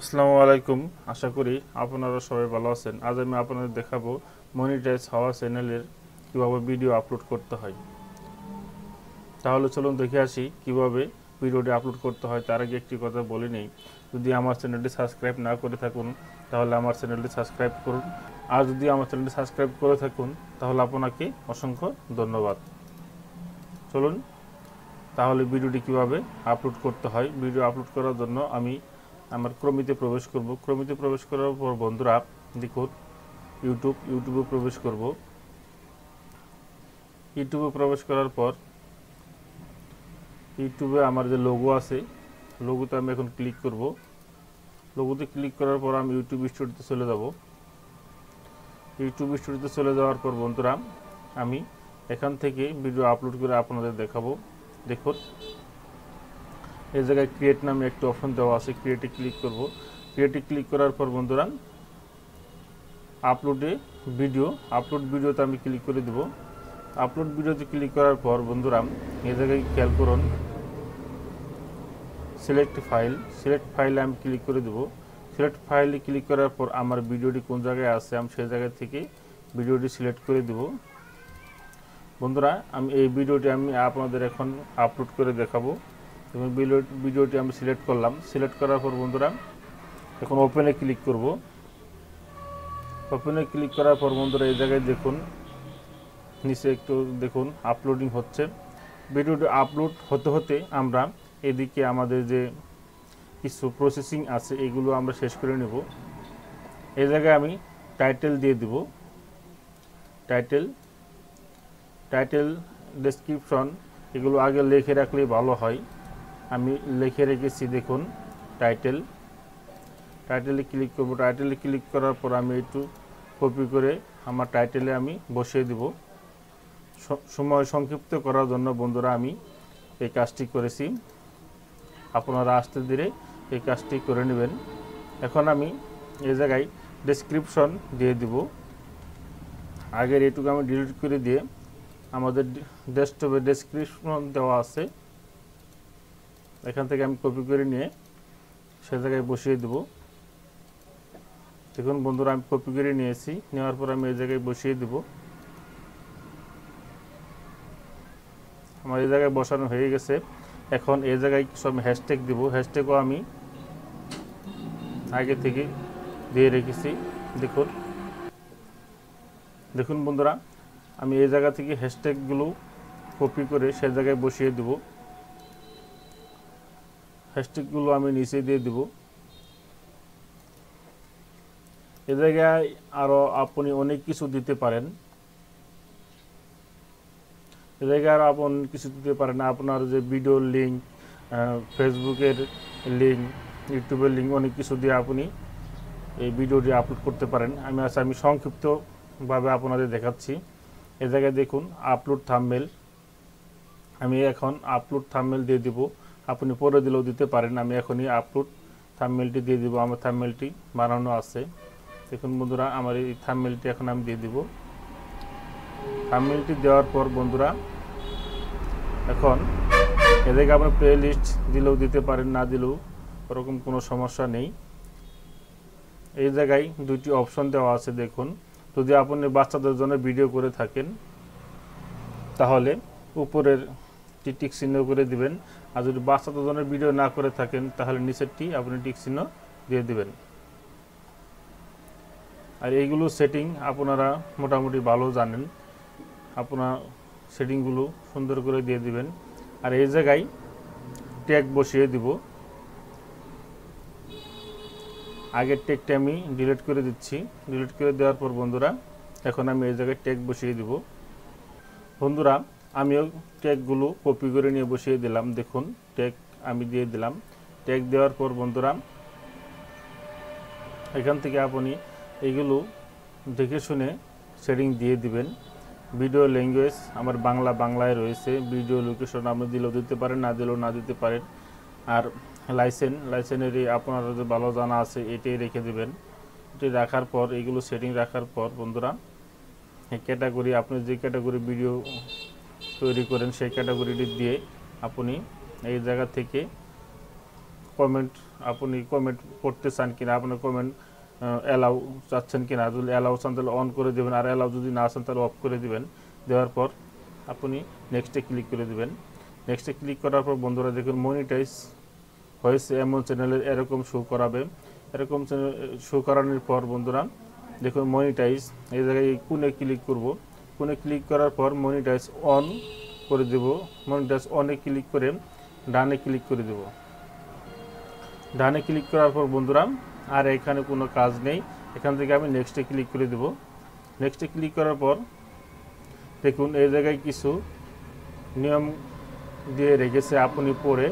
আসসালামু আলাইকুম আশা করি আপনারা সবাই ভালো আছেন আজ আমি আপনাদের দেখাবো মনিটাইজ হওয়া চ্যানেলের কীভাবে ভিডিও আপলোড করতে হয় তাহলে চলুন দেখে আসি কিভাবে ভিডিওটি আপলোড করতে হয় তার আগে একটি কথা বলে নেই যদি আমার চ্যানেলটি সাবস্ক্রাইব না করে থাকুন তাহলে আমার চ্যানেলটি সাবস্ক্রাইব করুন আর যদি আমার চ্যানেলটি সাবস্ক্রাইব করে থাকুন তাহলে আপনাকে অসংখ্য ধন্যবাদ চলুন তাহলে ভিডিওটি কিভাবে আপলোড করতে হয় ভিডিও আপলোড করার জন্য আমি আমার ক্রমিতে প্রবেশ করব ক্রমিতে প্রবেশ করার পর বন্ধুরা দেখুন ইউটিউব ইউটিউবে প্রবেশ করব ইউটিউবে প্রবেশ করার পর ইউটিউবে আমার যে লোগো আছে লোগোতে আমি এখন ক্লিক করব লোগোতে ক্লিক করার পর আমি ইউটিউব স্টুডিওতে চলে যাব ইউটিউব স্টুডিওতে চলে যাওয়ার পর বন্ধুরা আমি এখান থেকে ভিডিও আপলোড করে আপনাদের দেখাবো দেখুন এই জায়গায় ক্রিয়েট নামে একটি অপশন দেওয়া আছে ক্রিয়েটে ক্লিক করব ক্রিয়েটে ক্লিক করার পর বন্ধুরা আপলোডে ভিডিও আপলোড ভিডিওতে আমি ক্লিক করে দেব আপলোড ভিডিওতে ক্লিক করার পর বন্ধুরা এই জায়গায় খেয়াল করুন সিলেক্ট ফাইল সিলেক্ট ফাইলে আমি ক্লিক করে দেব সিলেক্ট ফাইলে ক্লিক করার পর আমার ভিডিওটি কোন জায়গায় আছে আমি সেই জায়গা থেকে ভিডিওটি সিলেক্ট করে দেব বন্ধুরা আমি এই ভিডিওটি আমি আপনাদের এখন আপলোড করে দেখাবো এবং ভিডিওটি আমি সিলেক্ট করলাম সিলেক্ট করার পর বন্ধুরা এখন ওপেনে ক্লিক করব ওপেনে ক্লিক করার পর বন্ধুরা এই জায়গায় দেখুন নিচে একটু দেখুন আপলোডিং হচ্ছে ভিডিওটি আপলোড হতে হতে আমরা এদিকে আমাদের যে কিছু প্রসেসিং আছে এগুলো আমরা শেষ করে নেব এই জায়গায় আমি টাইটেল দিয়ে দিব টাইটেল টাইটেল ডেসক্রিপশন এগুলো আগে লিখে রাখলে ভালো হয় আমি লিখে রেখেছি দেখুন টাইটেল টাইটেলে ক্লিক করব টাইটেলে ক্লিক করার পর আমি একটু কপি করে আমার টাইটেলে আমি বসিয়ে দেব সময় সংক্ষিপ্ত করার জন্য বন্ধুরা আমি এই কাজটি করেছি আপনারা আসতে ধীরে এই কাজটি করে নেবেন এখন আমি এ জায়গায় ডেসক্রিপশন দিয়ে দিব আগের এটুকু আমি ডিলিট করে দিয়ে আমাদের ডেস্কটপে ডেসক্রিপশন দেওয়া আছে এখান থেকে আমি কপি করে নিয়ে সে জায়গায় বসিয়ে দেব দেখুন বন্ধুরা আমি কপি করে নিয়েছি নেওয়ার পর আমি এই জায়গায় বসিয়ে দেব আমার এই জায়গায় বসানো হয়ে গেছে এখন এই জায়গায় কিছু আমি হ্যাশট্যাগ দেবো হ্যাশট্যাগও আমি আগে থেকে দিয়ে রেখেছি দেখুন দেখুন বন্ধুরা আমি এই জায়গা থেকে হ্যাশট্যাগুলো কপি করে সে জায়গায় বসিয়ে দেবো হ্যাশট্যাগুলো আমি নিচে দিয়ে দেব এ জায়গায় আরও আপনি অনেক কিছু দিতে পারেন এ জায়গায় আরও আপন কিছু দিতে পারেন আপনার যে ভিডিওর লিঙ্ক ফেসবুকের লিঙ্ক ইউটিউবের লিঙ্ক অনেক কিছু দিয়ে আপনি এই ভিডিওটি আপলোড করতে পারেন আমি আচ্ছা আমি সংক্ষিপ্তভাবে আপনাদের দেখাচ্ছি এ জায়গায় দেখুন আপলোড থামমেল আমি এখন আপলোড থামমেল দিয়ে দেবো আপনি পরে দিলেও দিতে পারেন আমি এখনই আপলোড থামমেলটি দিয়ে দিব আমার থামমেলটি বানানো আছে দেখুন বন্ধুরা আমার এই থামমেলটি এখন আমি দিয়ে দিব থামমেলটি দেওয়ার পর বন্ধুরা এখন এদেরকে আপনার প্লে লিস্ট দিলেও দিতে পারেন না দিলেও ওরকম কোনো সমস্যা নেই এই জায়গায় দুটি অপশন দেওয়া আছে দেখুন যদি আপনি বাচ্চাদের জন্য ভিডিও করে থাকেন তাহলে উপরের নিচেরটি টিক চিহ্ন করে দিবেন আর যদি বাচ্চা তোজনের ভিডিও না করে থাকেন তাহলে নিচেরটি আপনি টিক চিহ্ন দিয়ে দিবেন আর এইগুলো সেটিং আপনারা মোটামুটি ভালো জানেন আপনার সেটিংগুলো সুন্দর করে দিয়ে দিবেন আর এই জায়গায় ট্যাগ বসিয়ে দিব আগের ট্যাগটি আমি ডিলিট করে দিচ্ছি ডিলিট করে দেওয়ার পর বন্ধুরা এখন আমি এই জায়গায় ট্যাগ বসিয়ে দিব বন্ধুরা আমিও ট্যাগগুলো কপি করে নিয়ে বসিয়ে দিলাম দেখুন ট্যাগ আমি দিয়ে দিলাম ট্যাগ দেওয়ার পর বন্ধুরা এখান থেকে আপনি এগুলো দেখে শুনে শেডিং দিয়ে দিবেন ভিডিও ল্যাঙ্গুয়েজ আমার বাংলা বাংলায় রয়েছে ভিডিও লোকেশন আপনি দিলেও দিতে পারেন না দিলেও না দিতে পারেন আর লাইসেন্স লাইসেন্সের আপনার যদি ভালো জানা আছে এটাই রেখে দেবেন এটি রাখার পর এগুলো সেটিং রাখার পর বন্ধুরা ক্যাটাগরি আপনি যে ক্যাটাগরি ভিডিও তৈরি করেন সেই ক্যাটাগরিটি দিয়ে আপনি এই জায়গা থেকে কমেন্ট আপনি কমেন্ট করতে চান কিনা আপনার কমেন্ট অ্যালাউ চাচ্ছেন কিনা যদি অ্যালাউ চান তাহলে অন করে দেবেন আর অ্যালাউ যদি না চান তাহলে অফ করে দেবেন দেওয়ার পর আপনি নেক্সটে ক্লিক করে দেবেন নেক্সটে ক্লিক করার পর বন্ধুরা দেখুন মনিটাইজ হয়েছে এমন চ্যানেলের এরকম শো করাবে এরকম শো করানোর পর বন্ধুরা দেখুন মনিটাইজ এই জায়গায় কোনে ক্লিক করব ফোনে ক্লিক করার পর মনিটাইজ অন করে দেব মনিটাইজ অনে ক্লিক করে ডানে ক্লিক করে দেব ডানে ক্লিক করার পর বন্ধুরা আর এখানে কোনো কাজ নেই এখান থেকে আমি নেক্সটে ক্লিক করে দেব নেক্সটে ক্লিক করার পর দেখুন এই জায়গায় কিছু নিয়ম দিয়ে রেখেছে আপনি পরে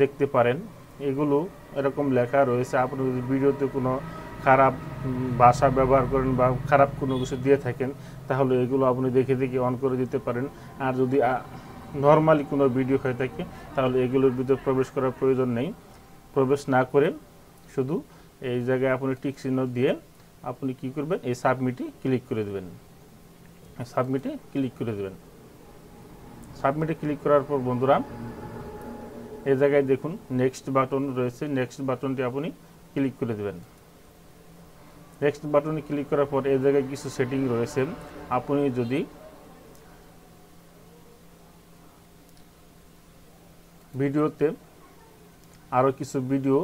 দেখতে পারেন এগুলো এরকম লেখা রয়েছে আপনি যদি ভিডিওতে কোনো খারাপ ভাষা ব্যবহার করেন বা খারাপ কোনো কিছু দিয়ে থাকেন তাহলে এগুলো আপনি দেখে দেখে অন করে দিতে পারেন আর যদি নর্মালি কোনো ভিডিও হয়ে থাকে তাহলে এগুলোর ভিতরে প্রবেশ করার প্রয়োজন নেই প্রবেশ না করে শুধু এই জায়গায় আপনি টিক চিহ্ন দিয়ে আপনি কি করবেন এই সাবমিটে ক্লিক করে দেবেন সাবমিটে ক্লিক করে দেবেন সাবমিটে ক্লিক করার পর বন্ধুরা এ জায়গায় দেখুন নেক্সট বাটন রয়েছে নেক্সট বাটনটি আপনি ক্লিক করে দেবেন নেক্সট বাটনে ক্লিক করার পর এই জায়গায় কিছু সেটিং রয়েছে আপনি যদি ভিডিওতে আরও কিছু ভিডিও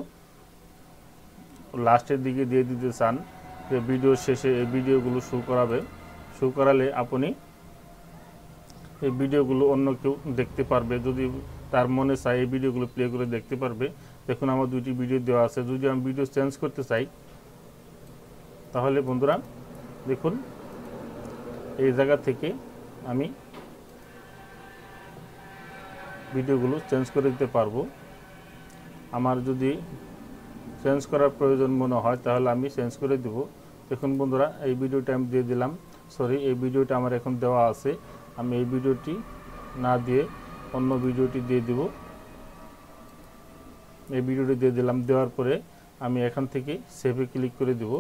লাস্টের দিকে দিয়ে দিতে চান যে ভিডিও শেষে এই ভিডিওগুলো শো করাবে শু করালে আপনি এই ভিডিওগুলো অন্য কেউ দেখতে পারবে যদি তার মনে চায় এই ভিডিওগুলো প্লে করে দেখতে পারবে দেখুন আমার দুটি ভিডিও দেওয়া আছে যদি আমি ভিডিও চেঞ্জ করতে চাই তাহলে বন্ধুরা দেখুন এই জায়গা থেকে আমি ভিডিওগুলো চেঞ্জ করে দিতে পারবো আমার যদি চেঞ্জ করার প্রয়োজন মনে হয় তাহলে আমি চেঞ্জ করে দেব দেখুন বন্ধুরা এই ভিডিওটা আমি দিয়ে দিলাম সরি এই ভিডিওটা আমার এখন দেওয়া আছে আমি এই ভিডিওটি না দিয়ে অন্য ভিডিওটি দিয়ে দিব এই ভিডিওটি দিয়ে দিলাম দেওয়ার পরে আমি এখান থেকে সেভে ক্লিক করে দেবো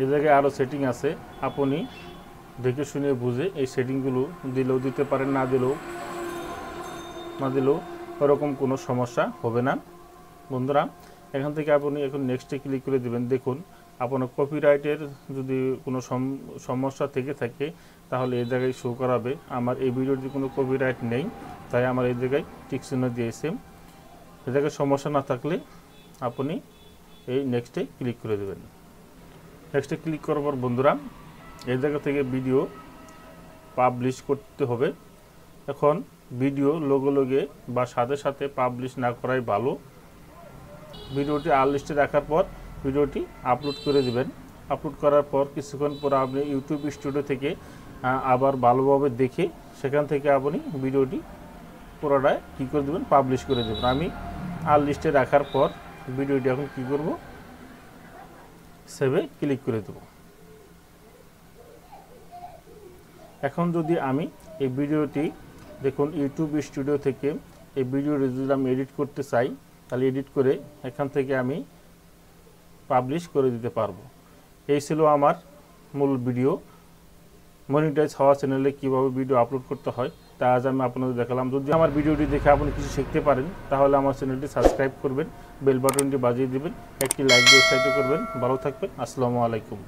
এই জায়গায় আরও সেটিং আছে আপনি দেখে শুনে বুঝে এই সেটিংগুলো দিলেও দিতে পারেন না দিলেও না দিলেও ওরকম কোনো সমস্যা হবে না বন্ধুরা এখান থেকে আপনি এখন নেক্সটে ক্লিক করে দেবেন দেখুন আপনার কপিরাইটের যদি কোনো সমস্যা থেকে থাকে তাহলে এই জায়গায় শো করাবে আমার এই ভিডিওটি কোনো কপিরাইট নেই তাই আমার এই জায়গায় টিকচিহ্ন দিয়েছে এ জায়গায় সমস্যা না থাকলে আপনি এই নেক্সটে ক্লিক করে দেবেন নেক্সটে ক্লিক করার পর বন্ধুরা এই জায়গা থেকে ভিডিও পাবলিশ করতে হবে এখন ভিডিও লোগো লোগে বা সাথে সাথে পাবলিশ না করাই ভালো ভিডিওটি আনলিস্টে লিস্টে রাখার পর ভিডিওটি আপলোড করে দেবেন আপলোড করার পর কিছুক্ষণ পর আপনি ইউটিউব স্টুডিও থেকে আবার ভালোভাবে দেখে সেখান থেকে আপনি ভিডিওটি পুরোটায় কী করে দেবেন পাবলিশ করে দেবেন আমি আনলিস্টে লিস্টে রাখার পর ভিডিওটি এখন কী করবো সেভে ক্লিক করে দেব এখন যদি আমি এই ভিডিওটি দেখুন ইউটিউব স্টুডিও থেকে এই ভিডিওটি যদি আমি এডিট করতে চাই তাহলে এডিট করে এখান থেকে আমি পাবলিশ করে দিতে পারবো এই ছিল আমার মূল ভিডিও মনিটাইজ হওয়া চ্যানেলে কিভাবে ভিডিও আপলোড করতে হয় তা আজ আমি আপনাদের দেখালাম যদি আমার ভিডিওটি দেখে আপনি কিছু শিখতে পারেন তাহলে আমার চ্যানেলটি সাবস্ক্রাইব করবেন বেল বাটনটি বাজিয়ে দেবেন একটি লাইক দিয়ে উৎসাহিত করবেন ভালো থাকবেন আসসালামু আলাইকুম